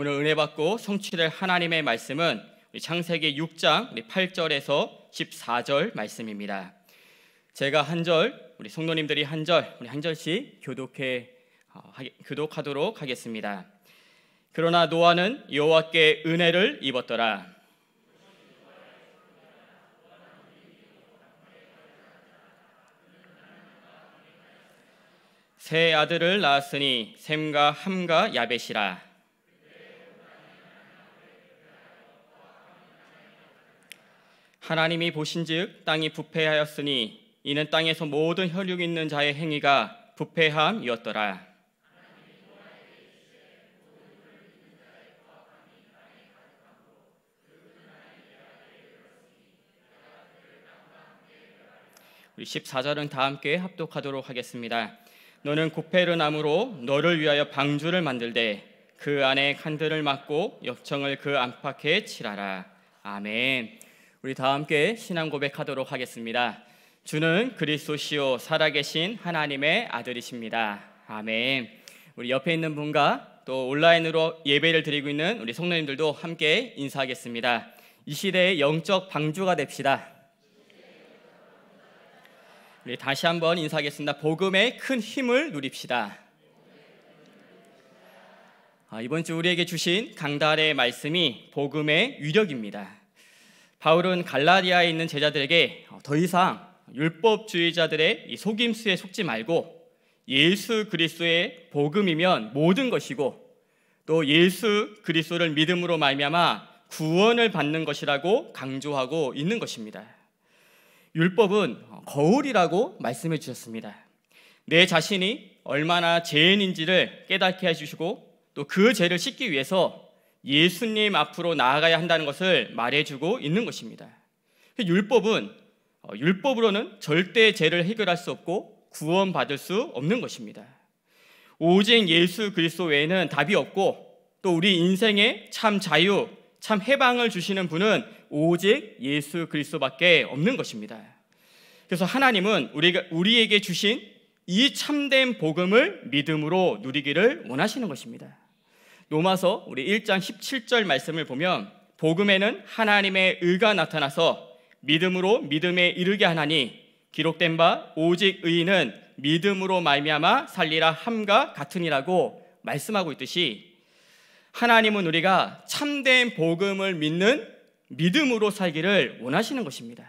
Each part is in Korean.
오늘 은혜 받고 성취될 하나님의 말씀은 우리 창세기 6장 8절에서 14절 말씀입니다. 제가 한 절, 우리 성도님들이 한 절, 우리 한 절씩 교독해 어, 하, 교독하도록 하겠습니다. 그러나 노아는 여호와께 은혜를 입었더라. 새 아들을 낳았으니 샘과 함과 야벳이라. 하나님이 보신즉 땅이 부패하였으니 이는 땅에서 모든 혈육 있는 자의 행위가 부패함이었더라. 우리 14절은 다 함께 합독하도록 하겠습니다. 너는 고페르 나무로 너를 위하여 방주를 만들되 그 안에 칸들을 막고 역청을 그 안팎에 칠하라. 아멘. 우리 다 함께 신앙 고백하도록 하겠습니다. 주는 그리스도시요 살아계신 하나님의 아들이십니다. 아멘. 우리 옆에 있는 분과 또 온라인으로 예배를 드리고 있는 우리 성도님들도 함께 인사하겠습니다. 이 시대의 영적 방주가 됩시다. 우리 다시 한번 인사하겠습니다. 복음의 큰 힘을 누립시다. 아, 이번 주 우리에게 주신 강달의 말씀이 복음의 위력입니다. 바울은 갈라디아에 있는 제자들에게 더 이상 율법주의자들의 속임수에 속지 말고 예수 그리스도의 복음이면 모든 것이고 또 예수 그리스도를 믿음으로 말미암아 구원을 받는 것이라고 강조하고 있는 것입니다. 율법은 거울이라고 말씀해 주셨습니다. 내 자신이 얼마나 죄인인지를 깨닫게 해주시고 또 그 죄를 씻기 위해서 예수님 앞으로 나아가야 한다는 것을 말해주고 있는 것입니다. 율법은 어, 율법으로는 절대 죄를 해결할 수 없고 구원받을 수 없는 것입니다. 오직 예수 그리스도 외에는 답이 없고 또 우리 인생에 참 자유, 참 해방을 주시는 분은 오직 예수 그리스도밖에 없는 것입니다. 그래서 하나님은 우리가 우리에게 주신 이 참된 복음을 믿음으로 누리기를 원하시는 것입니다. 로마서 우리 1장 17절 말씀을 보면 복음에는 하나님의 의가 나타나서 믿음으로 믿음에 이르게 하나니 기록된 바 오직 의인은 믿음으로 말미암아 살리라 함과 같으니라고 말씀하고 있듯이 하나님은 우리가 참된 복음을 믿는 믿음으로 살기를 원하시는 것입니다.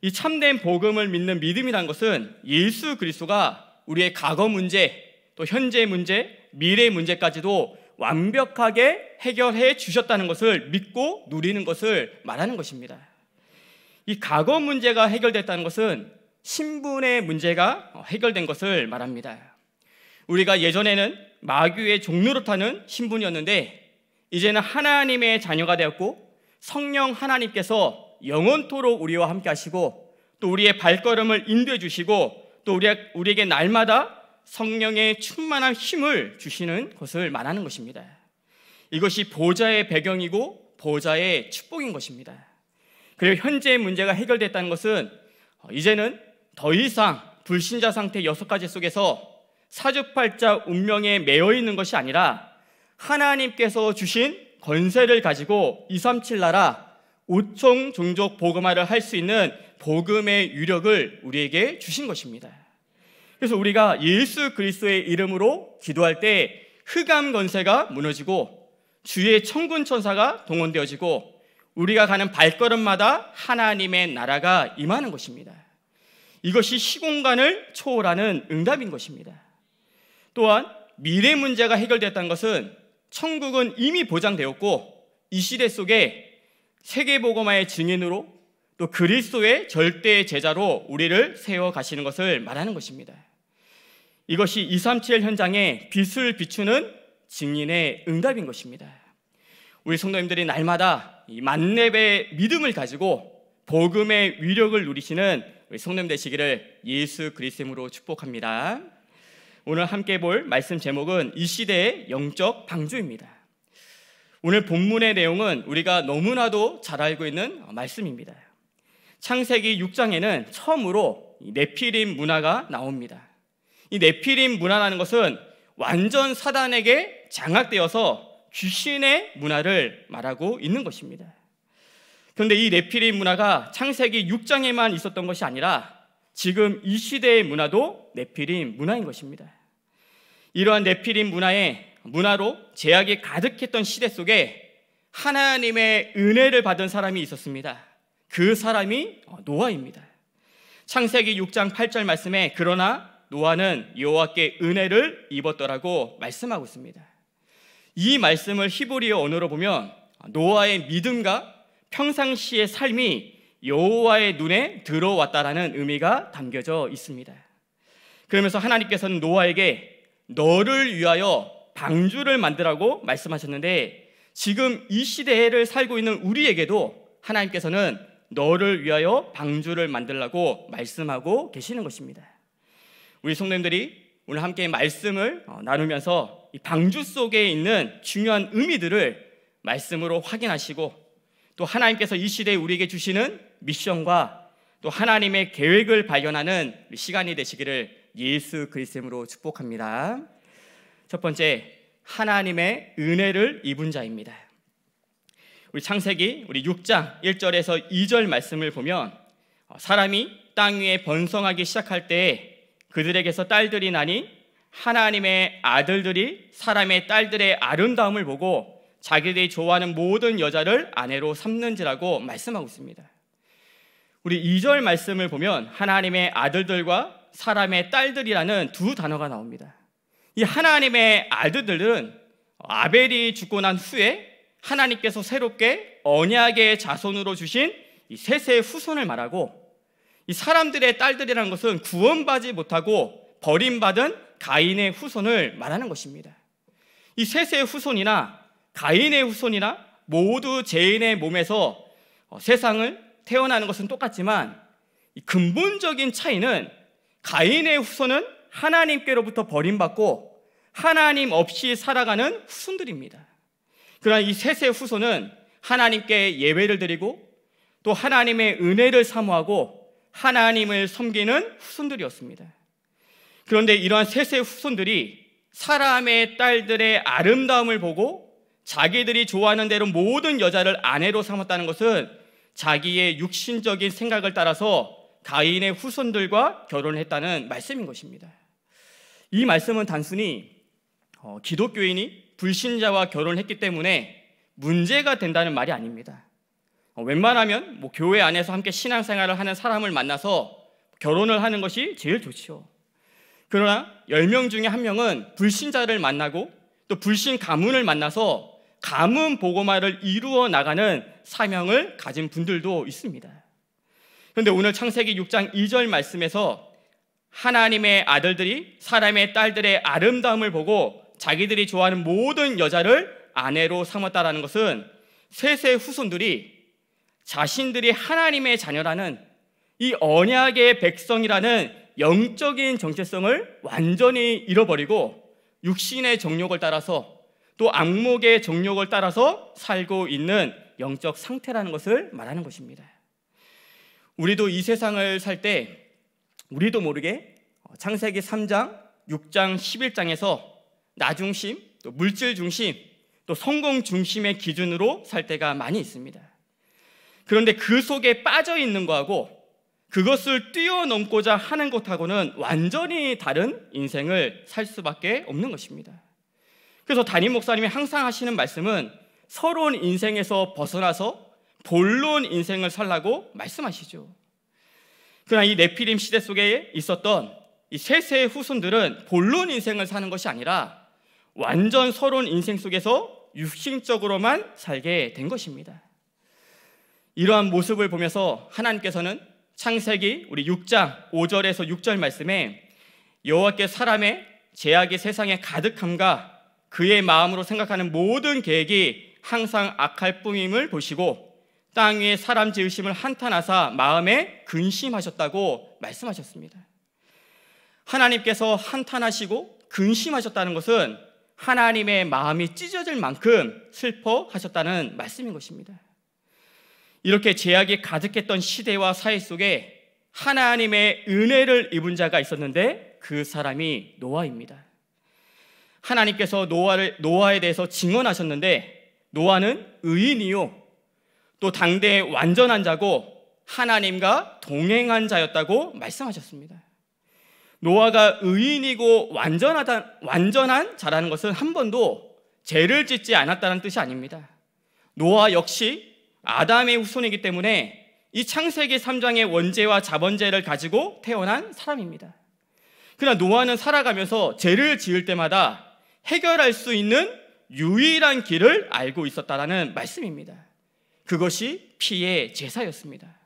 이 참된 복음을 믿는 믿음이란 것은 예수 그리스도가 우리의 과거 문제, 또 현재 문제, 미래 문제까지도 완벽하게 해결해 주셨다는 것을 믿고 누리는 것을 말하는 것입니다. 이 과거 문제가 해결됐다는 것은 신분의 문제가 해결된 것을 말합니다. 우리가 예전에는 마귀의 종로로 타는 신분이었는데 이제는 하나님의 자녀가 되었고 성령 하나님께서 영원토록 우리와 함께 하시고 또 우리의 발걸음을 인도해 주시고 또 우리에게 날마다 성령의 충만한 힘을 주시는 것을 말하는 것입니다. 이것이 보좌의 배경이고 보좌의 축복인 것입니다. 그리고 현재의 문제가 해결됐다는 것은 어, 이제는 더 이상 불신자 상태 여섯 가지 속에서 사주팔자 운명에 매여 있는 것이 아니라 하나님께서 주신 권세를 가지고 237 나라 5총 종족 복음화를 할 수 있는 복음의 유력을 우리에게 주신 것입니다. 그래서 우리가 예수 그리스도의 이름으로 기도할 때 흑암 건세가 무너지고 주의 천군 천사가 동원되어지고 우리가 가는 발걸음마다 하나님의 나라가 임하는 것입니다. 이것이 시공간을 초월하는 응답인 것입니다. 또한 미래 문제가 해결됐다는 것은 천국은 이미 보장되었고 이 시대 속에 세계보고마의 증인으로 또 그리스도의 절대 제자로 우리를 세워 가시는 것을 말하는 것입니다. 이것이 237 현장에 빛을 비추는 증인의 응답인 것입니다. 우리 성도님들이 날마다 이 만렙의 믿음을 가지고 복음의 위력을 누리시는 우리 성도님 되시기를 예수 그리스도로 축복합니다. 오늘 함께 볼 말씀 제목은 이 시대의 영적 방주입니다. 오늘 본문의 내용은 우리가 너무나도 잘 알고 있는 말씀입니다. 창세기 6장에는 처음으로 네피림 문화가 나옵니다. 이 네피림 문화라는 것은 완전 사단에게 장악되어서 귀신의 문화를 말하고 있는 것입니다. 그런데 이 네피림 문화가 창세기 6장에만 있었던 것이 아니라 지금 이 시대의 문화도 네피림 문화인 것입니다. 이러한 네피림 문화의 문화로 제약이 가득했던 시대 속에 하나님의 은혜를 받은 사람이 있었습니다. 그 사람이 노아입니다. 창세기 6장 8절 말씀에 그러나 노아는 여호와께 은혜를 입었더라고 말씀하고 있습니다. 이 말씀을 히브리어 언어로 보면 노아의 믿음과 평상시의 삶이 여호와의 눈에 들어왔다라는 의미가 담겨져 있습니다. 그러면서 하나님께서는 노아에게 너를 위하여 방주를 만들라고 말씀하셨는데 지금 이 시대를 살고 있는 우리에게도 하나님께서는 너를 위하여 방주를 만들라고 말씀하고 계시는 것입니다. 우리 성도님들이 오늘 함께 말씀을 어, 나누면서 이 방주 속에 있는 중요한 의미들을 말씀으로 확인하시고 또 하나님께서 이 시대에 우리에게 주시는 미션과 또 하나님의 계획을 발견하는 시간이 되시기를 예수 그리스도로 축복합니다. 첫 번째 하나님의 은혜를 입은 자입니다. 우리 창세기 우리 6장 1절에서 2절 말씀을 보면 어, 사람이 땅 위에 번성하기 시작할 때에 그들에게서 딸들이 나니 하나님의 아들들이 사람의 딸들의 아름다움을 보고 자기들이 좋아하는 모든 여자를 아내로 삼는지라고 말씀하고 있습니다. 우리 2절 말씀을 보면 하나님의 아들들과 사람의 딸들이라는 두 단어가 나옵니다. 이 하나님의 아들들은 아벨이 죽고 난 후에 하나님께서 새롭게 언약의 자손으로 주신 이 셋의 후손을 말하고 이 사람들의 딸들이라는 것은 구원받지 못하고 버림받은 가인의 후손을 말하는 것입니다. 이 셋의 후손이나 가인의 후손이나 모두 죄인의 몸에서 어, 세상을 태어나는 것은 똑같지만 근본적인 차이는 가인의 후손은 하나님께로부터 버림받고 하나님 없이 살아가는 후손들입니다. 그러나 이 셋의 후손은 하나님께 예배를 드리고 또 하나님의 은혜를 사모하고 하나님을 섬기는 후손들이었습니다. 그런데 이러한 셋의 후손들이 사람의 딸들의 아름다움을 보고 자기들이 좋아하는 대로 모든 여자를 아내로 삼았다는 것은 자기의 육신적인 생각을 따라서 가인의 후손들과 결혼했다는 말씀인 것입니다. 이 말씀은 단순히 어, 기독교인이 불신자와 결혼했기 때문에 문제가 된다는 말이 아닙니다. 어, 웬만하면 뭐 교회 안에서 함께 신앙생활을 하는 사람을 만나서 결혼을 하는 것이 제일 좋지요. 그러나 10명 중에 한 명은 불신자를 만나고 또 불신 가문을 만나서 가문 보고마를 이루어 나가는 사명을 가진 분들도 있습니다. 그런데 오늘 창세기 6장 2절 말씀에서 하나님의 아들들이 사람의 딸들의 아름다움을 보고 자기들이 좋아하는 모든 여자를 아내로 삼았다라는 것은 셋의 후손들이 자신들이 하나님의 자녀라는 이 언약의 백성이라는 영적인 정체성을 완전히 잃어버리고 육신의 정욕을 따라서 또 악목의 정욕을 따라서 살고 있는 영적 상태라는 것을 말하는 것입니다. 우리도 이 세상을 살 때 우리도 모르게 창세기 3장, 6장, 11장에서 나 중심, 또 물질 중심, 또 성공 중심의 기준으로 살 때가 많이 있습니다. 그런데 그 속에 빠져 있는 거하고 그것을 뛰어넘고자 하는 것하고는 완전히 다른 인생을 살 수밖에 없는 것입니다. 그래서 담임 목사님이 항상 하시는 말씀은 서론 인생에서 벗어나서 본론 인생을 살라고 말씀하시죠. 그러나 이 네피림 시대 속에 있었던 이 세세의 후손들은 본론 인생을 사는 것이 아니라 완전 서론 인생 속에서 육신적으로만 살게 된 것입니다. 이러한 모습을 보면서 하나님께서는 창세기 우리 6장 5절에서 6절 말씀에 여호와께 사람의 제약이 세상에 가득함과 그의 마음으로 생각하는 모든 계획이 항상 악할 뿐임을 보시고 땅 위에 사람 지으심을 한탄하사 마음에 근심하셨다고 말씀하셨습니다. 하나님께서 한탄하시고 근심하셨다는 것은 하나님의 마음이 찢어질 만큼 슬퍼하셨다는 말씀인 것입니다. 이렇게 제약이 가득했던 시대와 사회 속에 하나님의 은혜를 입은 자가 있었는데 그 사람이 노아입니다. 하나님께서 노아를, 노아에 대해서 증언하셨는데 노아는 의인이요. 또 당대의 완전한 자고 하나님과 동행한 자였다고 말씀하셨습니다. 노아가 의인이고 완전하다, 완전한 자라는 것은 한 번도 죄를 짓지 않았다는 뜻이 아닙니다. 노아 역시 아담의 후손이기 때문에 이 창세기 3장의 원죄와 자본죄를 가지고 태어난 사람입니다. 그러나 노아는 살아가면서 죄를 지을 때마다 해결할 수 있는 유일한 길을 알고 있었다라는 말씀입니다. 그것이 피의 제사였습니다.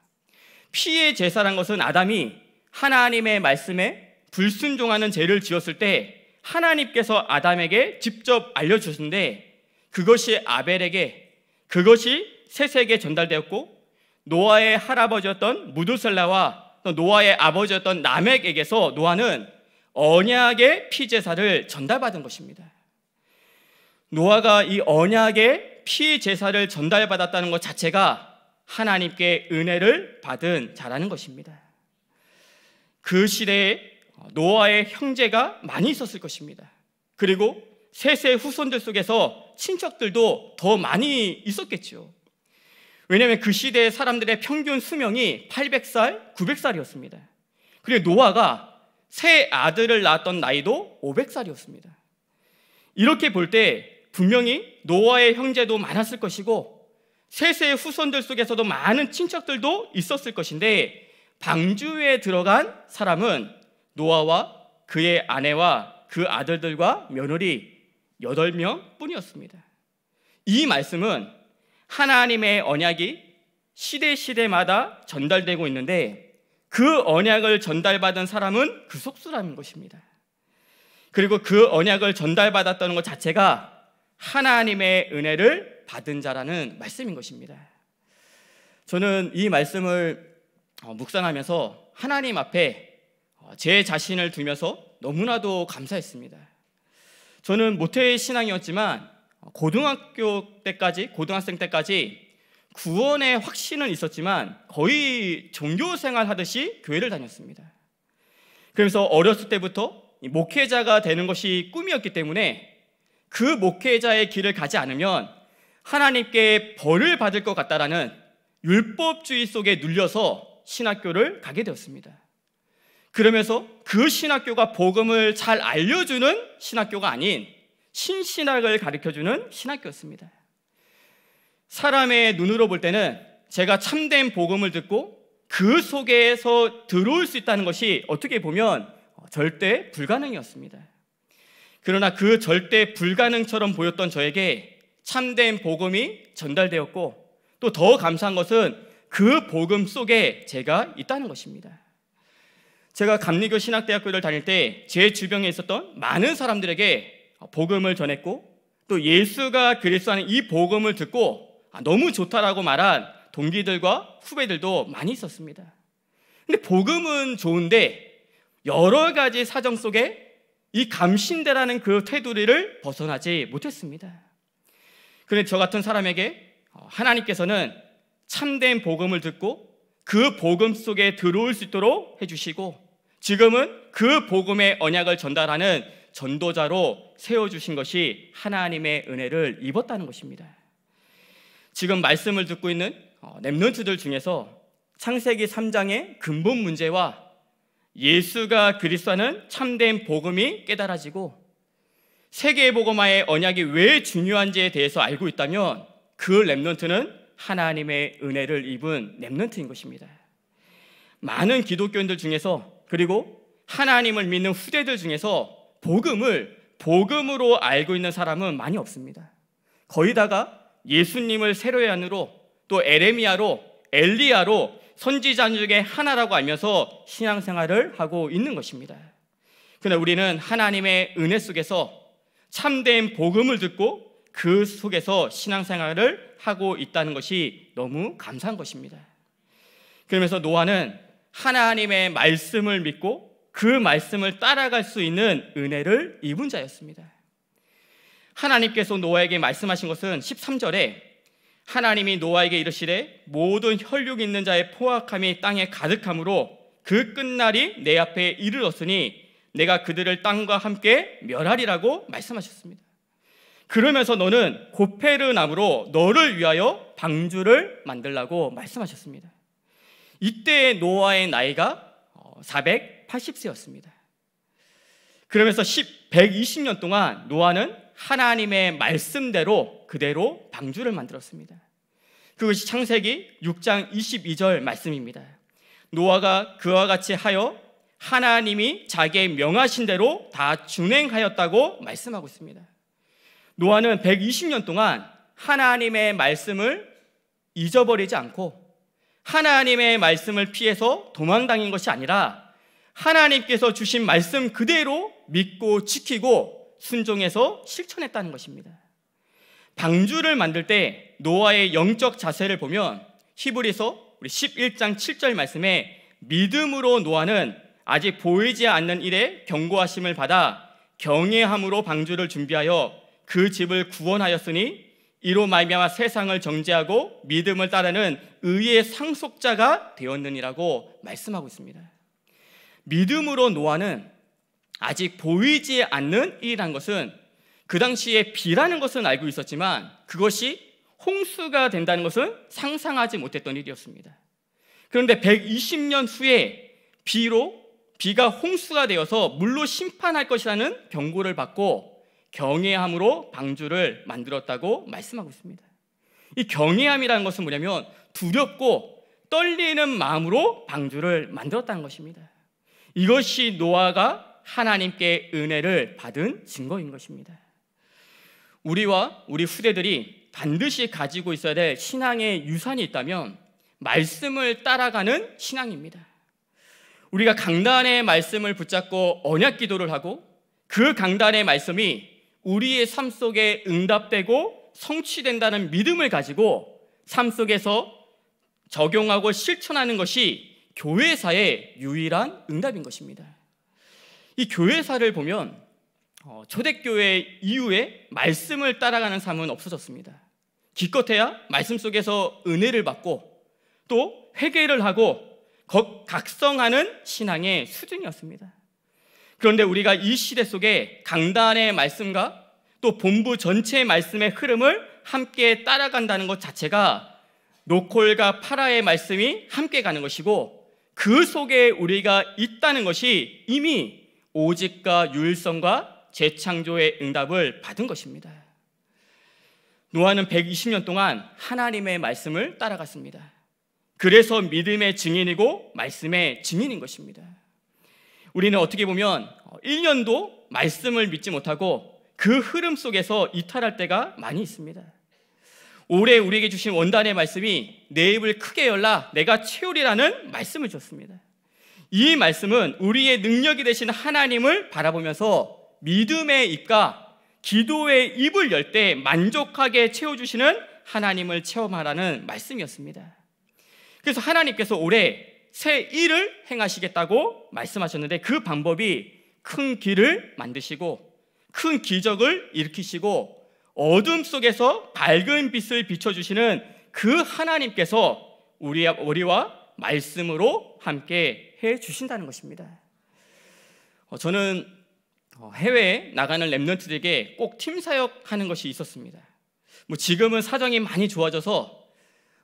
피의 제사란 것은 아담이 하나님의 말씀에 불순종하는 죄를 지었을 때 하나님께서 아담에게 직접 알려주셨데 그것이 아벨에게 그것이 세세에게 전달되었고 노아의 할아버지였던 무두셀라와 또 노아의 아버지였던 남에게서 노아는 언약의 피제사를 전달받은 것입니다. 노아가 이 언약의 피제사를 전달받았다는 것 자체가 하나님께 은혜를 받은 자라는 것입니다. 그 시대에 노아의 형제가 많이 있었을 것입니다. 그리고 세세 후손들 속에서 친척들도 더 많이 있었겠죠. 왜냐하면 그 시대의 사람들의 평균 수명이 800살, 900살이었습니다. 그리고 노아가 새 아들을 낳았던 나이도 500살이었습니다. 이렇게 볼 때 분명히 노아의 형제도 많았을 것이고 세세의 후손들 속에서도 많은 친척들도 있었을 것인데 방주에 들어간 사람은 노아와 그의 아내와 그 아들들과 며느리 8명 뿐이었습니다. 이 말씀은 하나님의 언약이 시대 시대마다 전달되고 있는데 그 언약을 전달받은 사람은 그 속수라는 것입니다. 그리고 그 언약을 전달받았다는 것 자체가 하나님의 은혜를 받은 자라는 말씀인 것입니다. 저는 이 말씀을 어, 묵상하면서 하나님 앞에 어, 제 자신을 두면서 너무나도 감사했습니다. 저는 모태의 신앙이었지만 고등학교 때까지 고등학생 때까지 구원의 확신은 있었지만 거의 종교 생활하듯이 교회를 다녔습니다. 그래서 어렸을 때부터 목회자가 되는 것이 꿈이었기 때문에 그 목회자의 길을 가지 않으면 하나님께 벌을 받을 것 같다라는 율법주의 속에 눌려서 신학교를 가게 되었습니다. 그러면서 그 신학교가 복음을 잘 알려주는 신학교가 아닌 신신학을 가르쳐주는 신학교였습니다. 사람의 눈으로 볼 때는 제가 참된 복음을 듣고 그 속에서 들어올 수 있다는 것이 어떻게 보면 절대 불가능이었습니다. 그러나 그 절대 불가능처럼 보였던 저에게 참된 복음이 전달되었고 또 더 감사한 것은 그 복음 속에 제가 있다는 것입니다. 제가 감리교 신학대학교를 다닐 때 제 주변에 있었던 많은 사람들에게 어, 복음을 전했고 또 예수가 그리스도라는 이 복음을 듣고 아, 너무 좋다라고 말한 동기들과 후배들도 많이 있었습니다. 근데 복음은 좋은데 여러 가지 사정 속에 이 감신대라는 그 테두리를 벗어나지 못했습니다. 그런데 저 같은 사람에게 어, 하나님께서는 참된 복음을 듣고 그 복음 속에 들어올 수 있도록 해주시고 지금은 그 복음의 언약을 전달하는 전도자로 세워주신 것이 하나님의 은혜를 입었다는 것입니다. 지금 말씀을 듣고 있는 랩런트들 어, 중에서 창세기 3장의 근본 문제와 예수가 그리스도는 참된 복음이 깨달아지고 세계의 복음화의 언약이 왜 중요한지에 대해서 알고 있다면 그 랩런트는 하나님의 은혜를 입은 랩런트인 것입니다. 많은 기독교인들 중에서 그리고 하나님을 믿는 후대들 중에서 복음을 복음으로 알고 있는 사람은 많이 없습니다. 거의 다가 예수님을 세례안으로 또 에레미야로 엘리야로 선지자 중의 하나라고 알면서 신앙생활을 하고 있는 것입니다. 그러나 우리는 하나님의 은혜 속에서 참된 복음을 듣고 그 속에서 신앙생활을 하고 있다는 것이 너무 감사한 것입니다. 그러면서 노아는 하나님의 말씀을 믿고 그 말씀을 따라갈 수 있는 은혜를 입은 자였습니다. 하나님께서 노아에게 말씀하신 것은 13절에 하나님이 노아에게 이르시되 모든 혈육 있는 자의 포악함이 땅에 가득함으로 그 끝날이 내 앞에 이르렀으니 내가 그들을 땅과 함께 멸하리라고 말씀하셨습니다. 그러면서 너는 고페르 나무로 너를 위하여 방주를 만들라고 말씀하셨습니다. 이때 노아의 나이가 어, 80세였습니다. 그러면서 10, 120년 동안 노아는 하나님의 말씀대로 그대로 방주를 만들었습니다. 그것이 창세기 6장 22절 말씀입니다. 노아가 그와 같이 하여 하나님이 자기의 명하신 대로 다 준행하였다고 말씀하고 있습니다. 노아는 120년 동안 하나님의 말씀을 잊어버리지 않고 하나님의 말씀을 피해서 도망다닌 것이 아니라 하나님께서 주신 말씀 그대로 믿고 지키고 순종해서 실천했다는 것입니다. 방주를 만들 때 노아의 영적 자세를 보면 히브리서 우리 11장 7절 말씀에 믿음으로 노아는 아직 보이지 않는 일에 경고하심을 받아 경외함으로 방주를 준비하여 그 집을 구원하였으니 이로 말미암아 세상을 정죄하고 믿음을 따르는 의의 상속자가 되었느니라고 말씀하고 있습니다. 믿음으로 노아는 아직 보이지 않는 일이란 것은 그 당시에 비라는 것은 알고 있었지만 그것이 홍수가 된다는 것은 상상하지 못했던 일이었습니다. 그런데 120년 후에 비로 비가 홍수가 되어서 물로 심판할 것이라는 경고를 받고 경외함으로 방주를 만들었다고 말씀하고 있습니다. 이 경외함이라는 것은 뭐냐면 두렵고 떨리는 마음으로 방주를 만들었다는 것입니다. 이것이 노아가 하나님께 은혜를 받은 증거인 것입니다. 우리와 우리 후대들이 반드시 가지고 있어야 될 신앙의 유산이 있다면 말씀을 따라가는 신앙입니다. 우리가 강단의 말씀을 붙잡고 언약 기도를 하고 그 강단의 말씀이 우리의 삶 속에 응답되고 성취된다는 믿음을 가지고 삶 속에서 적용하고 실천하는 것이 교회사의 유일한 응답인 것입니다. 이 교회사를 보면 어, 초대교회 이후에 말씀을 따라가는 삶은 없어졌습니다. 기껏해야 말씀 속에서 은혜를 받고 또 회개를 하고 각성하는 신앙의 수준이었습니다. 그런데 우리가 이 시대 속에 강단의 말씀과 또 본부 전체의 말씀의 흐름을 함께 따라간다는 것 자체가 노콜과 파라의 말씀이 함께 가는 것이고 그 속에 우리가 있다는 것이 이미 오직과 유일성과 재창조의 응답을 받은 것입니다. 노아는 120년 동안 하나님의 말씀을 따라갔습니다. 그래서 믿음의 증인이고 말씀의 증인인 것입니다. 우리는 어떻게 보면 1년도 말씀을 믿지 못하고 그 흐름 속에서 이탈할 때가 많이 있습니다. 올해 우리에게 주신 원단의 말씀이 내 입을 크게 열라 내가 채우리라는 말씀을 줬습니다. 이 말씀은 우리의 능력이 되신 하나님을 바라보면서 믿음의 입과 기도의 입을 열 때 만족하게 채워주시는 하나님을 체험하라는 말씀이었습니다. 그래서 하나님께서 올해 새 일을 행하시겠다고 말씀하셨는데 그 방법이 큰 길을 만드시고 큰 기적을 일으키시고 어둠 속에서 밝은 빛을 비춰주시는 그 하나님께서 우리, 와 말씀으로 함께 해 주신다는 것입니다. 어, 저는 어, 해외에 나가는 랩런트들에게 꼭 팀 사역하는 것이 있었습니다. 뭐 지금은 사정이 많이 좋아져서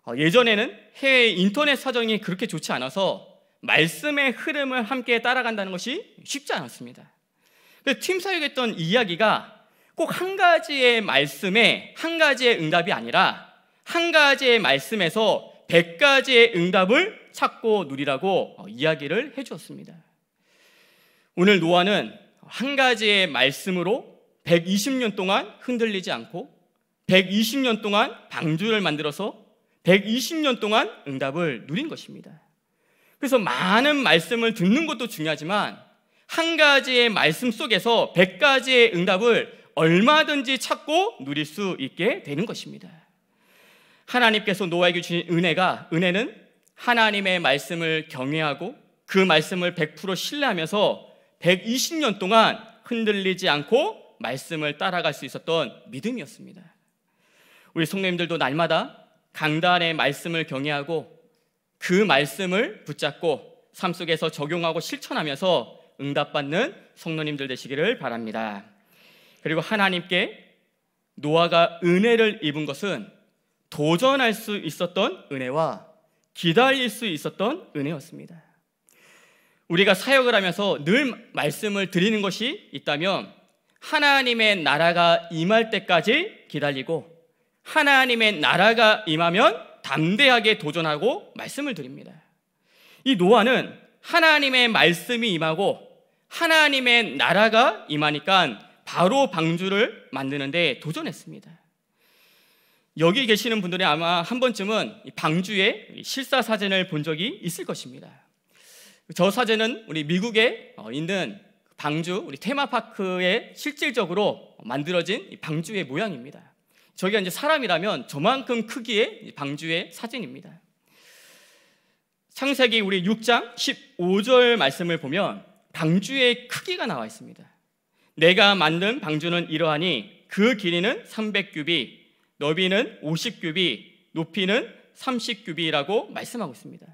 어, 예전에는 해외 인터넷 사정이 그렇게 좋지 않아서 말씀의 흐름을 함께 따라간다는 것이 쉽지 않았습니다. 팀 사역했던 이야기가 꼭한 가지의 말씀에 한 가지의 응답이 아니라 한 가지의 말씀에서 백 가지의 응답을 찾고 누리라고 어, 이야기를 해주었습니다. 오늘 노아는 한 가지의 말씀으로 120년 동안 흔들리지 않고 120년 동안 방주를 만들어서 120년 동안 응답을 누린 것입니다. 그래서 많은 말씀을 듣는 것도 중요하지만 한 가지의 말씀 속에서 1가지의 응답을 얼마든지 찾고 누릴 수 있게 되는 것입니다. 하나님께서 노아에게 주신 은혜가 은혜는 하나님의 말씀을 경외하고 그 말씀을 100% 신뢰하면서 120년 동안 흔들리지 않고 말씀을 따라갈 수 있었던 믿음이었습니다. 우리 성도님들도 날마다 강단의 말씀을 경외하고 그 말씀을 붙잡고 삶 속에서 적용하고 실천하면서 응답받는 성도님들 되시기를 바랍니다. 그리고 하나님께 노아가 은혜를 입은 것은 도전할 수 있었던 은혜와 기다릴 수 있었던 은혜였습니다. 우리가 사역을 하면서 늘 말씀을 드리는 것이 있다면 하나님의 나라가 임할 때까지 기다리고 하나님의 나라가 임하면 담대하게 도전하고 말씀을 드립니다. 이 노아는 하나님의 말씀이 임하고 하나님의 나라가 임하니까 바로 방주를 만드는데 도전했습니다. 여기 계시는 분들이 아마 한 번쯤은 방주의 실사 사진을 본 적이 있을 것입니다. 저 사진은 우리 미국에 어, 있는 방주 우리 테마파크에 실질적으로 만들어진 방주의 모양입니다. 저기가 이제 사람이라면 저만큼 크기의 방주의 사진입니다. 창세기 우리 6장 15절 말씀을 보면 방주의 크기가 나와 있습니다. 내가 만든 방주는 이러하니 그 길이는 300규비, 너비는 50규비, 높이는 30규비라고 말씀하고 있습니다.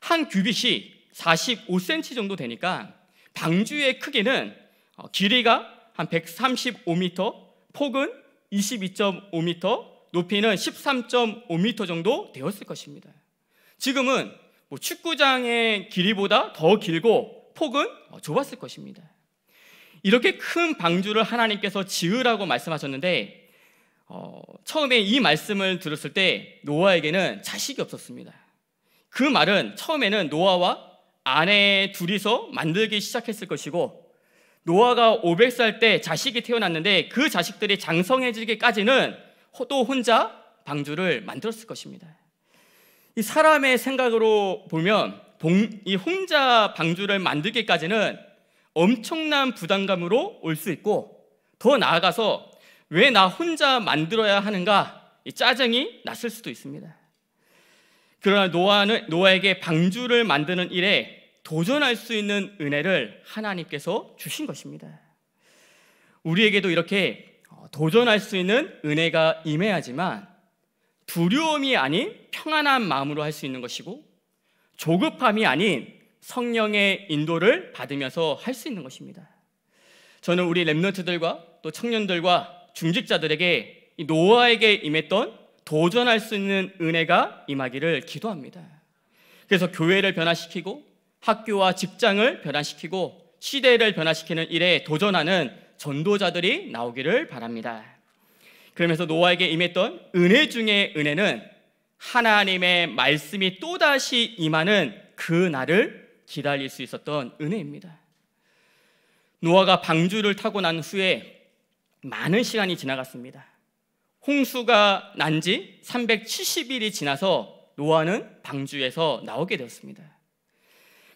한 규빗이 45cm 정도 되니까 방주의 크기는 어, 길이가 한 135m, 폭은 22.5m, 높이는 13.5m 정도 되었을 것입니다. 지금은 뭐 축구장의 길이보다 더 길고 폭은 어, 좁았을 것입니다. 이렇게 큰 방주를 하나님께서 지으라고 말씀하셨는데 어, 처음에 이 말씀을 들었을 때 노아에게는 자식이 없었습니다. 그 말은 처음에는 노아와 아내 둘이서 만들기 시작했을 것이고 노아가 500살 때 자식이 태어났는데 그 자식들이 장성해지기까지는 또 혼자 방주를 만들었을 것입니다. 이 사람의 생각으로 보면 이 혼자 방주를 만들기까지는 엄청난 부담감으로 올 수 있고 더 나아가서 왜 나 혼자 만들어야 하는가 이 짜증이 났을 수도 있습니다. 그러나 노아는 노아에게 방주를 만드는 일에 도전할 수 있는 은혜를 하나님께서 주신 것입니다. 우리에게도 이렇게 어, 도전할 수 있는 은혜가 임해야지만 두려움이 아닌 평안한 마음으로 할 수 있는 것이고 조급함이 아닌 성령의 인도를 받으면서 할 수 있는 것입니다. 저는 우리 랩런트들과 또 청년들과 중직자들에게 노아에게 임했던 도전할 수 있는 은혜가 임하기를 기도합니다. 그래서 교회를 변화시키고 학교와 직장을 변화시키고 시대를 변화시키는 일에 도전하는 전도자들이 나오기를 바랍니다. 그러면서 노아에게 임했던 은혜 중에 은혜는 하나님의 말씀이 또다시 임하는 그 날을 기다릴 수 있었던 은혜입니다. 노아가 방주를 타고 난 후에 많은 시간이 지나갔습니다. 홍수가 난 지 370일이 지나서 노아는 방주에서 나오게 되었습니다.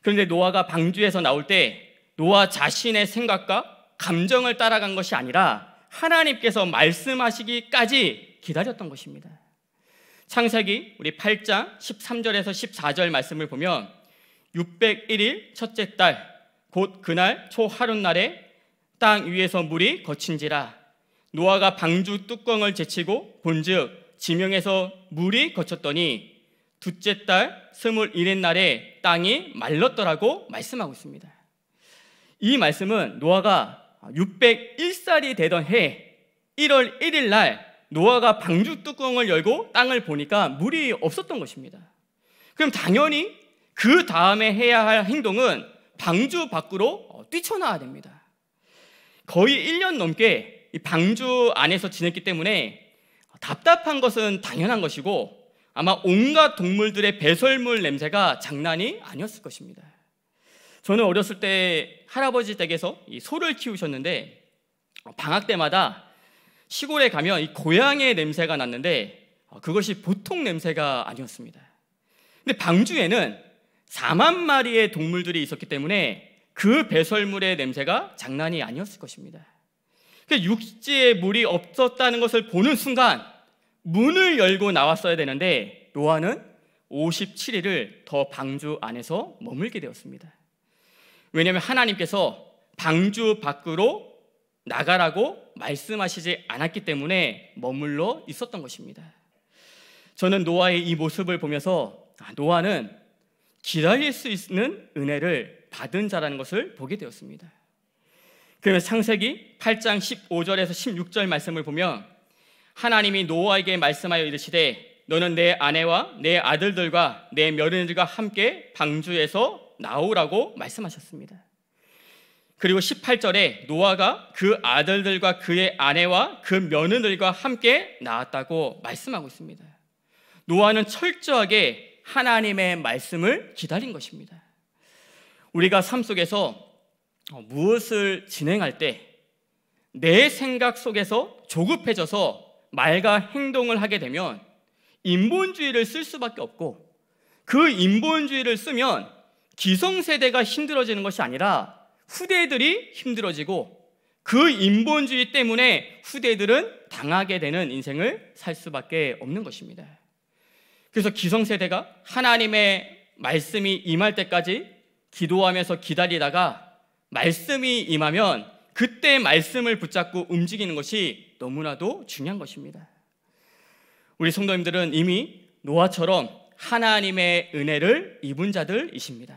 그런데 노아가 방주에서 나올 때 노아 자신의 생각과 감정을 따라간 것이 아니라 하나님께서 말씀하시기까지 기다렸던 것입니다. 창세기 우리 8장 13절에서 14절 말씀을 보면 601일 첫째 달 곧 그날 초하룻날에 땅 위에서 물이 거친지라 노아가 방주 뚜껑을 제치고 본즉 지명에서 물이 거쳤더니 둘째 달 스물일의 날에 땅이 말랐더라고 말씀하고 있습니다. 이 말씀은 노아가 601살이 되던 해 1월 1일 날 노아가 방주 뚜껑을 열고 땅을 보니까 물이 없었던 것입니다. 그럼 당연히 그 다음에 해야 할 행동은 방주 밖으로 어, 뛰쳐나와야 됩니다. 거의 1년 넘게 이 방주 안에서 지냈기 때문에 답답한 것은 당연한 것이고 아마 온갖 동물들의 배설물 냄새가 장난이 아니었을 것입니다. 저는 어렸을 때 할아버지 댁에서 이 소를 키우셨는데 방학 때마다 시골에 가면 이 고향의 냄새가 났는데 그것이 보통 냄새가 아니었습니다. 근데 방주에는 4만 마리의 동물들이 있었기 때문에 그 배설물의 냄새가 장난이 아니었을 것입니다. 그 육지에 물이 없었다는 것을 보는 순간 문을 열고 나왔어야 되는데 노아는 57일을 더 방주 안에서 머물게 되었습니다. 왜냐하면 하나님께서 방주 밖으로 나가라고 말씀하시지 않았기 때문에 머물러 있었던 것입니다. 저는 노아의 이 모습을 보면서 노아는 아, 기다릴 수 있는 은혜를 받은 자라는 것을 보게 되었습니다. 그러면 창세기 8장 15절에서 16절 말씀을 보면 하나님이 노아에게 말씀하여 이르시되 너는 내 아내와 내 아들들과 내 며느리들과 함께 방주에서 나오라고 말씀하셨습니다. 그리고 18절에 노아가 그 아들들과 그의 아내와 그 며느들과 함께 나왔다고 말씀하고 있습니다. 노아는 철저하게 하나님의 말씀을 기다린 것입니다. 우리가 삶 속에서 어, 무엇을 진행할 때 내 생각 속에서 조급해져서 말과 행동을 하게 되면 인본주의를 쓸 수밖에 없고 그 인본주의를 쓰면 기성세대가 힘들어지는 것이 아니라 후대들이 힘들어지고 그 인본주의 때문에 후대들은 당하게 되는 인생을 살 수밖에 없는 것입니다. 그래서 기성세대가 하나님의 말씀이 임할 때까지 기도하면서 기다리다가 말씀이 임하면 그때 말씀을 붙잡고 움직이는 것이 너무나도 중요한 것입니다. 우리 성도님들은 이미 노아처럼 하나님의 은혜를 입은 자들이십니다.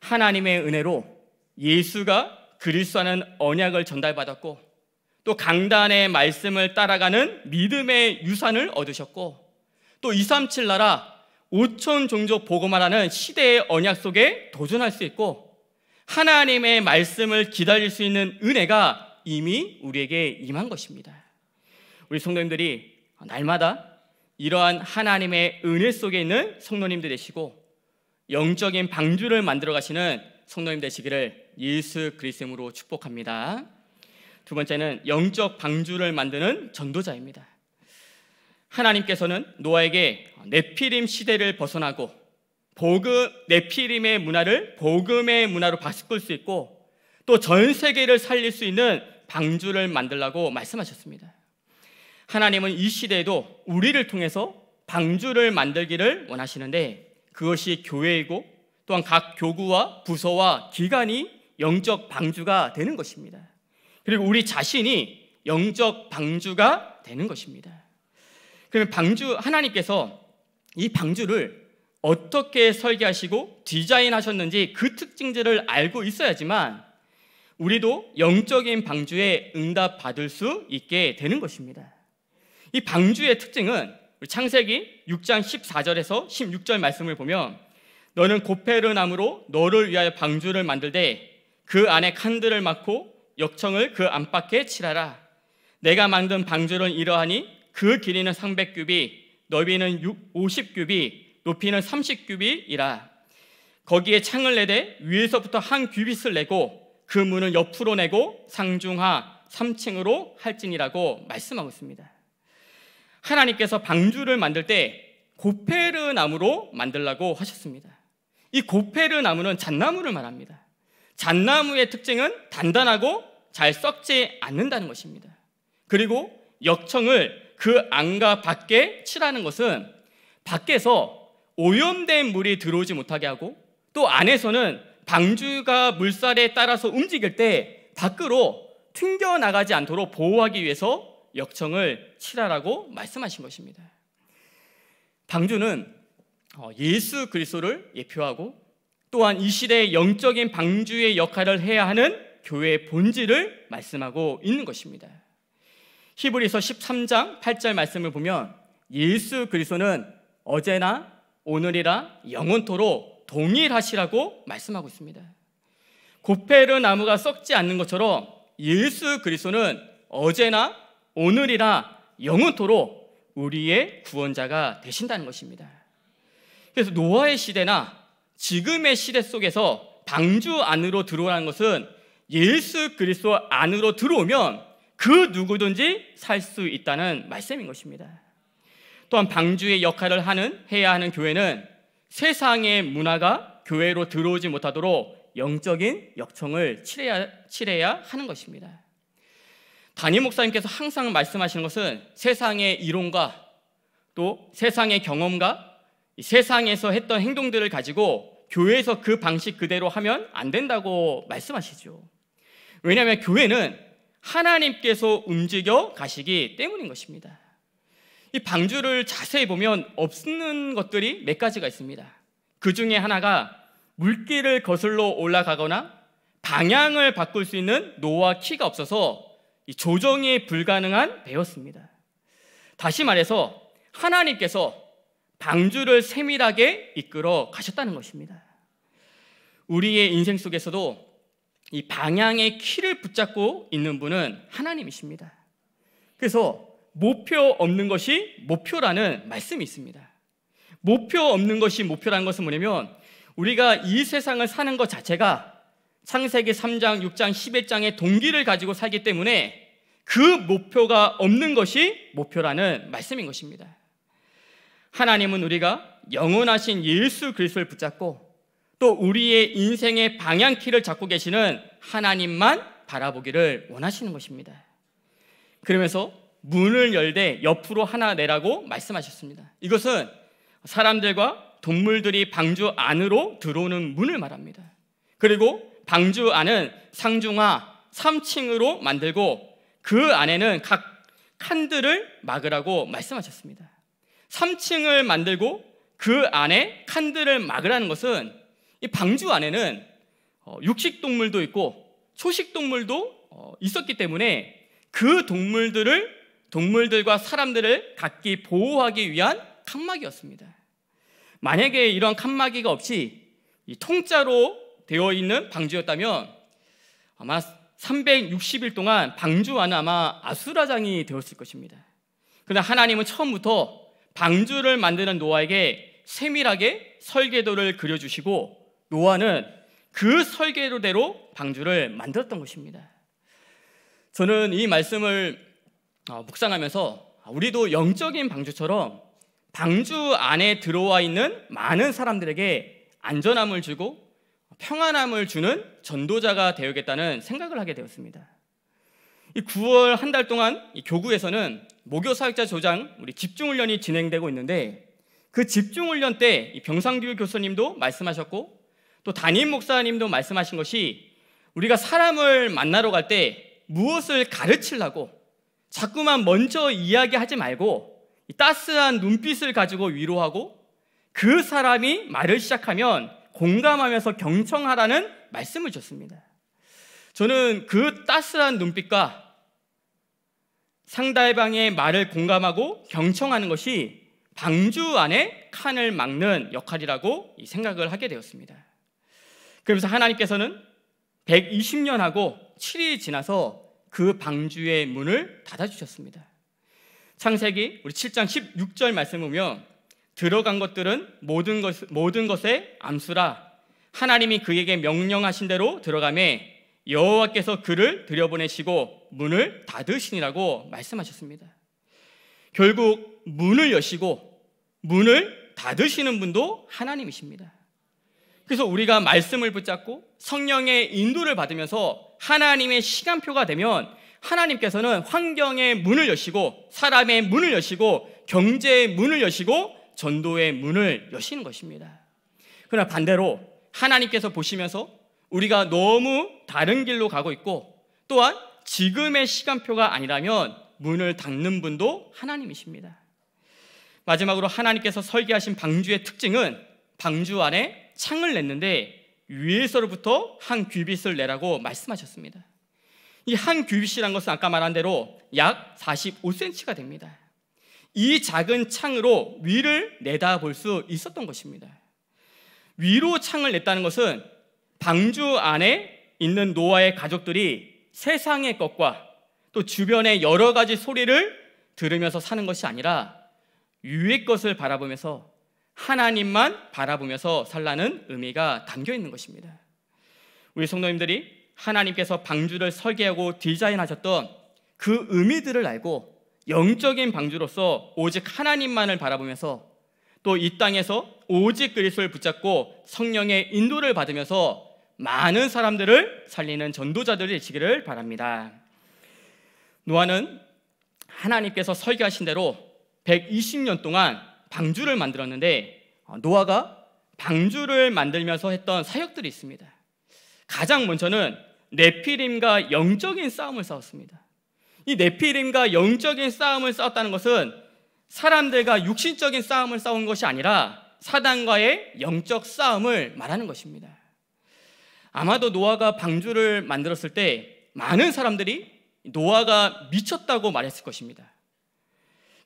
하나님의 은혜로 예수가 그리스도는 언약을 전달받았고 또 강단의 말씀을 따라가는 믿음의 유산을 얻으셨고 또237 나라 5천 종족 보고만하는 시대의 언약 속에 도전할 수 있고 하나님의 말씀을 기다릴 수 있는 은혜가 이미 우리에게 임한 것입니다. 우리 성도님들이 날마다 이러한 하나님의 은혜 속에 있는 성도님들 되시고 영적인 방주를 만들어 가시는 성도님 되시기를 예수 그리스도로 축복합니다. 두 번째는 영적 방주를 만드는 전도자입니다. 하나님께서는 노아에게 네피림 시대를 벗어나고 복음 네피림의 문화를 복음의 문화로 바꿀 수 있고 또 전 세계를 살릴 수 있는 방주를 만들라고 말씀하셨습니다. 하나님은 이 시대에도 우리를 통해서 방주를 만들기를 원하시는데 그것이 교회이고 또한 각 교구와 부서와 기관이 영적 방주가 되는 것입니다. 그리고 우리 자신이 영적 방주가 되는 것입니다. 그러면 방주 하나님께서 이 방주를 어떻게 설계하시고 디자인하셨는지 그 특징들을 알고 있어야지만 우리도 영적인 방주에 응답 받을 수 있게 되는 것입니다. 이 방주의 특징은 창세기 6장 14절에서 16절 말씀을 보면 너는 고페르 나무로 너를 위하여 방주를 만들되 그 안에 칸들을 막고 역청을 그 안팎에 칠하라. 내가 만든 방주는 이러하니 그 길이는 3 0 0규비 너비는 5 0규비 높이는 3 0규비이라 거기에 창을 내되 위에서부터 한 규빗을 내고 그 문은 옆으로 내고 상중하 3층으로 할진이라고 말씀하고 있습니다. 하나님께서 방주를 만들 때 고페르 나무로 만들라고 하셨습니다. 이 고페르 나무는 잣나무를 말합니다. 잣나무의 특징은 단단하고 잘 썩지 않는다는 것입니다. 그리고 역청을 그 안과 밖에 치라는 것은 밖에서 오염된 물이 들어오지 못하게 하고 또 안에서는 방주가 물살에 따라서 움직일 때 밖으로 튕겨나가지 않도록 보호하기 위해서 역청을 치하라고 말씀하신 것입니다. 방주는 어, 예수 그리스도를 예표하고 또한 이 시대의 영적인 방주의 역할을 해야 하는 교회의 본질을 말씀하고 있는 것입니다. 히브리서 13장 8절 말씀을 보면 예수 그리스도는 어제나 오늘이라 영원토록 동일하시라고 말씀하고 있습니다. 고페르 나무가 썩지 않는 것처럼 예수 그리스도는 어제나 오늘이라 영원토록 우리의 구원자가 되신다는 것입니다. 그래서 노아의 시대나 지금의 시대 속에서 방주 안으로 들어오는 것은 예수 그리스도 안으로 들어오면 그 누구든지 살 수 있다는 말씀인 것입니다. 또한 방주의 역할을 하는 해야 하는 교회는 세상의 문화가 교회로 들어오지 못하도록 영적인 역청을 칠해야, 칠해야 하는 것입니다. 담임 목사님께서 항상 말씀하시는 것은 세상의 이론과 또 세상의 경험과 세상에서 했던 행동들을 가지고 교회에서 그 방식 그대로 하면 안 된다고 말씀하시죠. 왜냐하면 교회는 하나님께서 움직여 가시기 때문인 것입니다. 이 방주를 자세히 보면 없는 것들이 몇 가지가 있습니다. 그 중에 하나가 물길을 거슬러 올라가거나 방향을 바꿀 수 있는 노와 키가 없어서 조정이 불가능한 배였습니다. 다시 말해서 하나님께서 방주를 세밀하게 이끌어 가셨다는 것입니다. 우리의 인생 속에서도 이 방향의 키를 붙잡고 있는 분은 하나님이십니다. 그래서 목표 없는 것이 목표라는 말씀이 있습니다. 목표 없는 것이 목표라는 것은 뭐냐면 우리가 이 세상을 사는 것 자체가 창세기 3장, 6장, 11장의 동기를 가지고 살기 때문에 그 목표가 없는 것이 목표라는 말씀인 것입니다. 하나님은 우리가 영원하신 예수 그리스도를 붙잡고 또 우리의 인생의 방향키를 잡고 계시는 하나님만 바라보기를 원하시는 것입니다. 그러면서 문을 열되 옆으로 하나 내라고 말씀하셨습니다. 이것은 사람들과 동물들이 방주 안으로 들어오는 문을 말합니다. 그리고 방주 안은 상중하 3층으로 만들고 그 안에는 각 칸들을 막으라고 말씀하셨습니다. 3층을 만들고 그 안에 칸들을 막으라는 것은 이 방주 안에는 어, 육식 동물도 있고 초식 동물도 어, 있었기 때문에 그 동물들을 동물들과 사람들을 각기 보호하기 위한 칸막이였습니다. 만약에 이런 칸막이가 없이 통짜로 되어 있는 방주였다면 아마 360일 동안 방주 안에 아마 아수라장이 되었을 것입니다. 그러나 하나님은 처음부터 방주를 만드는 노아에게 세밀하게 설계도를 그려주시고 노아는 그 설계로대로 방주를 만들었던 것입니다. 저는 이 말씀을 어, 묵상하면서 아, 우리도 영적인 방주처럼 방주 안에 들어와 있는 많은 사람들에게 안전함을 주고 평안함을 주는 전도자가 되어야겠다는 생각을 하게 되었습니다. 9월 한 달 동안 교구에서는 목요 사역자 조장 우리 집중 훈련이 진행되고 있는데 그 집중 훈련 때 병상규 교수님도 말씀하셨고 또 담임 목사님도 말씀하신 것이 우리가 사람을 만나러 갈 때 무엇을 가르치려고 자꾸만 먼저 이야기하지 말고 따스한 눈빛을 가지고 위로하고 그 사람이 말을 시작하면 공감하면서 경청하라는 말씀을 줬습니다. 저는 그 따스한 눈빛과 상대방의 말을 공감하고 경청하는 것이 방주 안에 칸을 막는 역할이라고 생각을 하게 되었습니다. 그러면서 하나님께서는 120년하고 7이 지나서 그 방주의 문을 닫아주셨습니다. 창세기 우리 7장 16절 말씀 보면 들어간 것들은 모든, 것, 모든 것의 암수라 하나님이 그에게 명령하신 대로 들어가매 여호와께서 그를 들여보내시고 문을 닫으시니라고 말씀하셨습니다. 결국 문을 여시고 문을 닫으시는 분도 하나님이십니다. 그래서 우리가 말씀을 붙잡고 성령의 인도를 받으면서 하나님의 시간표가 되면 하나님께서는 환경의 문을 여시고 사람의 문을 여시고 경제의 문을 여시고 전도의 문을 여시는 것입니다. 그러나 반대로 하나님께서 보시면서 우리가 너무 다른 길로 가고 있고 또한 지금의 시간표가 아니라면 문을 닫는 분도 하나님이십니다. 마지막으로 하나님께서 설계하신 방주의 특징은 방주 안에 창을 냈는데 위에서부터한 규빗을 내라고 말씀하셨습니다. 이한 규빗이란 것은 아까 말한 대로 약 45cm가 됩니다. 이 작은 창으로 위를 내다볼 수 있었던 것입니다. 위로 창을 냈다는 것은 방주 안에 있는 노아의 가족들이 세상의 것과 또 주변의 여러 가지 소리를 들으면서 사는 것이 아니라 위의 것을 바라보면서 하나님만 바라보면서 살라는 의미가 담겨 있는 것입니다. 우리 성도님들이 하나님께서 방주를 설계하고 디자인하셨던 그 의미들을 알고 영적인 방주로서 오직 하나님만을 바라보면서 또 이 땅에서 오직 그리스도를 붙잡고 성령의 인도를 받으면서 많은 사람들을 살리는 전도자들이 되기를 바랍니다. 노아는 하나님께서 설계하신 대로 120년 동안 방주를 만들었는데 어, 노아가 방주를 만들면서 했던 사역들이 있습니다. 가장 먼저는 네피림과 영적인 싸움을 싸웠습니다. 이 네피림과 영적인 싸움을 싸웠다는 것은 사람들과 육신적인 싸움을 싸운 것이 아니라 사단과의 영적 싸움을 말하는 것입니다. 아마도 노아가 방주를 만들었을 때 많은 사람들이 노아가 미쳤다고 말했을 것입니다.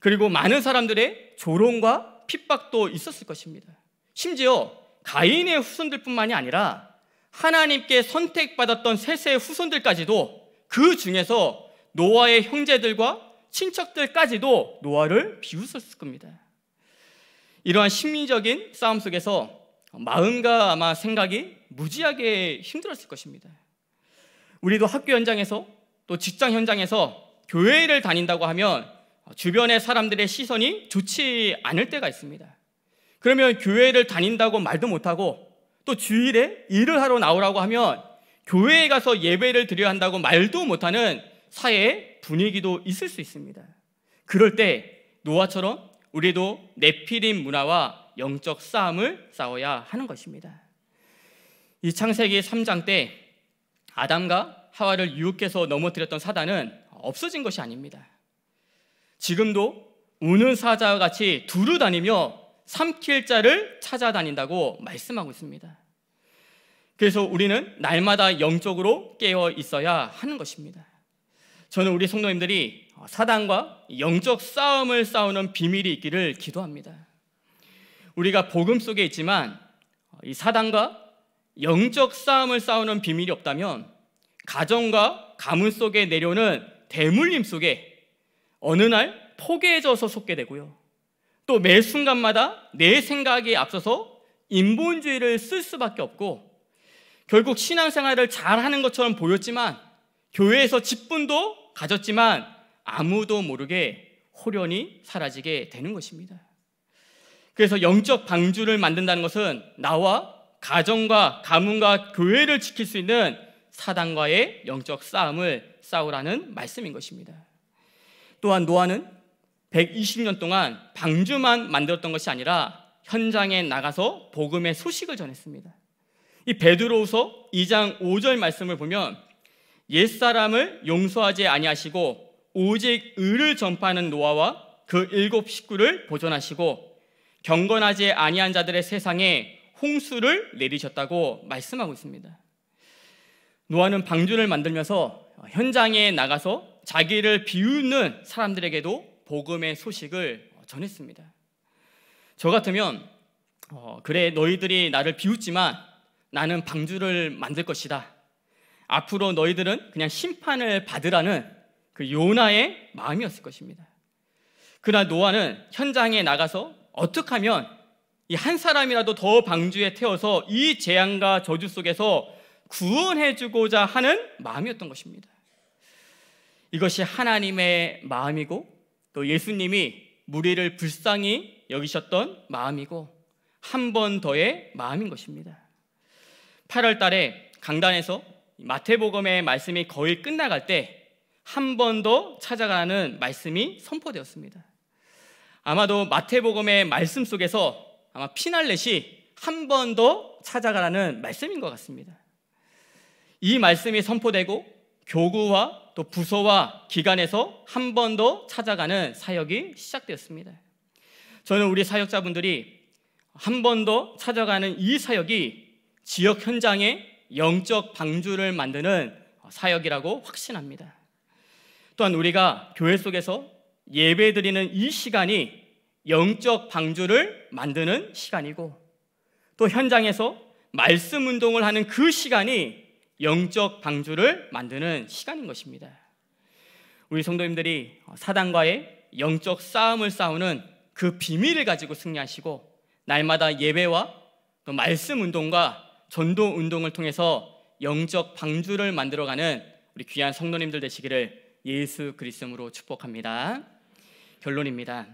그리고 많은 사람들의 조롱과 핍박도 있었을 것입니다. 심지어 가인의 후손들뿐만이 아니라 하나님께 선택받았던 셋의 후손들까지도 그 중에서 노아의 형제들과 친척들까지도 노아를 비웃었을 겁니다. 이러한 심리적인 싸움 속에서 마음과 아마 생각이 무지하게 힘들었을 것입니다. 우리도 학교 현장에서 또 직장 현장에서 교회를 다닌다고 하면 주변의 사람들의 시선이 좋지 않을 때가 있습니다. 그러면 교회를 다닌다고 말도 못하고 또 주일에 일을 하러 나오라고 하면 교회에 가서 예배를 드려야 한다고 말도 못하는 사회의 분위기도 있을 수 있습니다. 그럴 때 노아처럼 우리도 네피림 문화와 영적 싸움을 싸워야 하는 것입니다. 이 창세기 3장 때 아담과 하와를 유혹해서 넘어뜨렸던 사단은 없어진 것이 아닙니다. 지금도 우는 사자와 같이 두루 다니며 삼킬 자를 찾아다닌다고 말씀하고 있습니다. 그래서 우리는 날마다 영적으로 깨어 있어야 하는 것입니다. 저는 우리 성도님들이 사단과 영적 싸움을 싸우는 비밀이 있기를 기도합니다. 우리가 복음 속에 있지만 이 사단과 영적 싸움을 싸우는 비밀이 없다면 가정과 가문 속에 내려오는 대물림 속에 어느 날 포개져서 속게 되고요. 또 매 순간마다 내 생각에 앞서서 인본주의를 쓸 수밖에 없고 결국 신앙생활을 잘하는 것처럼 보였지만 교회에서 직분도 가졌지만 아무도 모르게 호련이 사라지게 되는 것입니다. 그래서 영적 방주를 만든다는 것은 나와 가정과 가문과 교회를 지킬 수 있는 사단과의 영적 싸움을 싸우라는 말씀인 것입니다. 또한 노아는 120년 동안 방주만 만들었던 것이 아니라 현장에 나가서 복음의 소식을 전했습니다. 이 베드로후서 2장 5절 말씀을 보면 옛사람을 용서하지 아니하시고 오직 의를 전파하는 노아와 그 일곱 식구를 보존하시고 경건하지 아니한 자들의 세상에 홍수를 내리셨다고 말씀하고 있습니다. 노아는 방주를 만들면서 현장에 나가서 자기를 비웃는 사람들에게도 복음의 소식을 전했습니다. 저 같으면 어, 그래 너희들이 나를 비웃지만 나는 방주를 만들 것이다. 앞으로 너희들은 그냥 심판을 받으라는 그 요나의 마음이었을 것입니다. 그러나 노아는 현장에 나가서 어떻게 하면 이 한 사람이라도 더 방주에 태워서 이 재앙과 저주 속에서 구원해주고자 하는 마음이었던 것입니다. 이것이 하나님의 마음이고 또 예수님이 무리를 불쌍히 여기셨던 마음이고 한 번 더의 마음인 것입니다. 8월 달에 강단에서 마태복음의 말씀이 거의 끝나갈 때 한 번 더 찾아가는 말씀이 선포되었습니다. 아마도 마태복음의 말씀 속에서 아마 피날렛이 한 번 더 찾아가라는 말씀인 것 같습니다. 이 말씀이 선포되고 교구와 또 부서와 기관에서 한 번 더 찾아가는 사역이 시작되었습니다. 저는 우리 사역자분들이 한 번 더 찾아가는 이 사역이 지역 현장의 영적 방주를 만드는 사역이라고 확신합니다. 또한 우리가 교회 속에서 예배 드리는 이 시간이 영적 방주를 만드는 시간이고 또 현장에서 말씀 운동을 하는 그 시간이 영적 방주를 만드는 시간인 것입니다. 우리 성도님들이 사단과의 영적 싸움을 싸우는 그 비밀을 가지고 승리하시고 날마다 예배와 또 말씀 운동과 전도 운동을 통해서 영적 방주를 만들어가는 우리 귀한 성도님들 되시기를 예수 그리스도로 축복합니다. 결론입니다.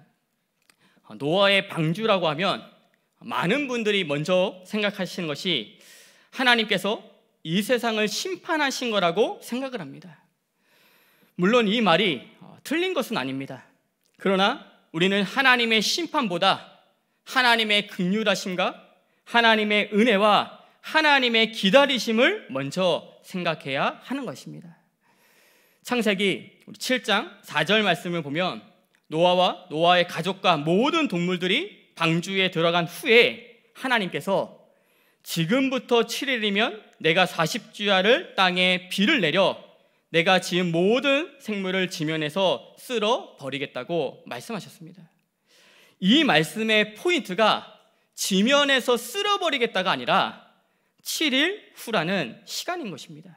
노아의 방주라고 하면 많은 분들이 먼저 생각하시는 것이 하나님께서 이 세상을 심판하신 거라고 생각을 합니다. 물론 이 말이 어, 틀린 것은 아닙니다. 그러나 우리는 하나님의 심판보다 하나님의 극률하심과 하나님의 은혜와 하나님의 기다리심을 먼저 생각해야 하는 것입니다. 창세기 7장 4절 말씀을 보면 노아와 노아의 가족과 모든 동물들이 방주에 들어간 후에 하나님께서 지금부터 7일이면 내가 40주야를 땅에 비를 내려 내가 지은 모든 생물을 지면에서 쓸어 버리겠다고 말씀하셨습니다. 이 말씀의 포인트가 지면에서 쓸어 버리겠다가 아니라 7일 후라는 시간인 것입니다.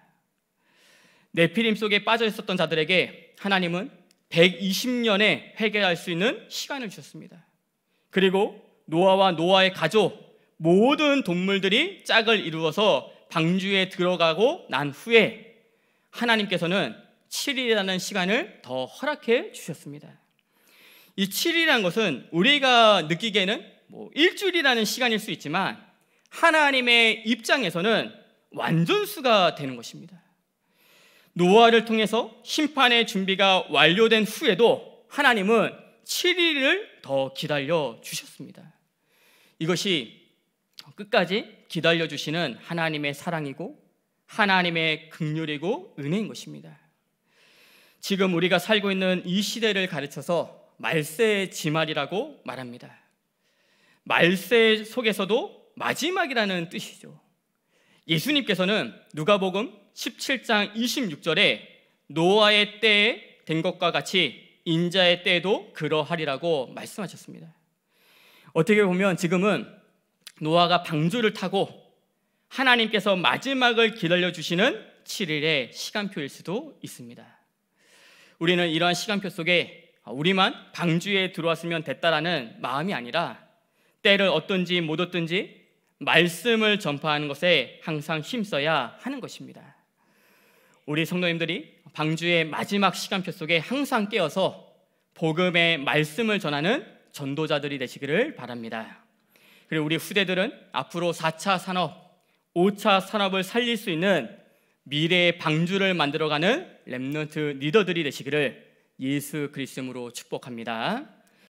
네피림 속에 빠져 있었던 자들에게 하나님은 120년에 회개할 수 있는 시간을 주셨습니다. 그리고 노아와 노아의 가족 모든 동물들이 짝을 이루어서 방주에 들어가고 난 후에 하나님께서는 7일이라는 시간을 더 허락해 주셨습니다. 이 7일이라는 것은 우리가 느끼기에는 뭐 일주일이라는 시간일 수 있지만 하나님의 입장에서는 완전수가 되는 것입니다. 노아를 통해서 심판의 준비가 완료된 후에도 하나님은 7일을 더 기다려 주셨습니다. 이것이 끝까지 기다려주시는 하나님의 사랑이고 하나님의 긍휼이고 은혜인 것입니다. 지금 우리가 살고 있는 이 시대를 가르쳐서 말세의 지말이라고 말합니다. 말세 속에서도 마지막이라는 뜻이죠. 예수님께서는 누가복음 17장 26절에 노아의 때에 된 것과 같이 인자의 때도 그러하리라고 말씀하셨습니다. 어떻게 보면 지금은 노아가 방주를 타고 하나님께서 마지막을 기다려 주시는 7일의 시간표일 수도 있습니다. 우리는 이러한 시간표 속에 우리만 방주에 들어왔으면 됐다라는 마음이 아니라 때를 어떤지 못 얻든지 말씀을 전파하는 것에 항상 힘써야 하는 것입니다. 우리 성도님들이 방주의 마지막 시간표 속에 항상 깨어서 복음의 말씀을 전하는 전도자들이 되시기를 바랍니다. 그리고 우리 후대들은 앞으로 4차 산업, 5차 산업을 살릴 수 있는 미래의 방주를 만들어가는 랩넌트 리더들이 되시기를 예수 그리스도로 축복합니다.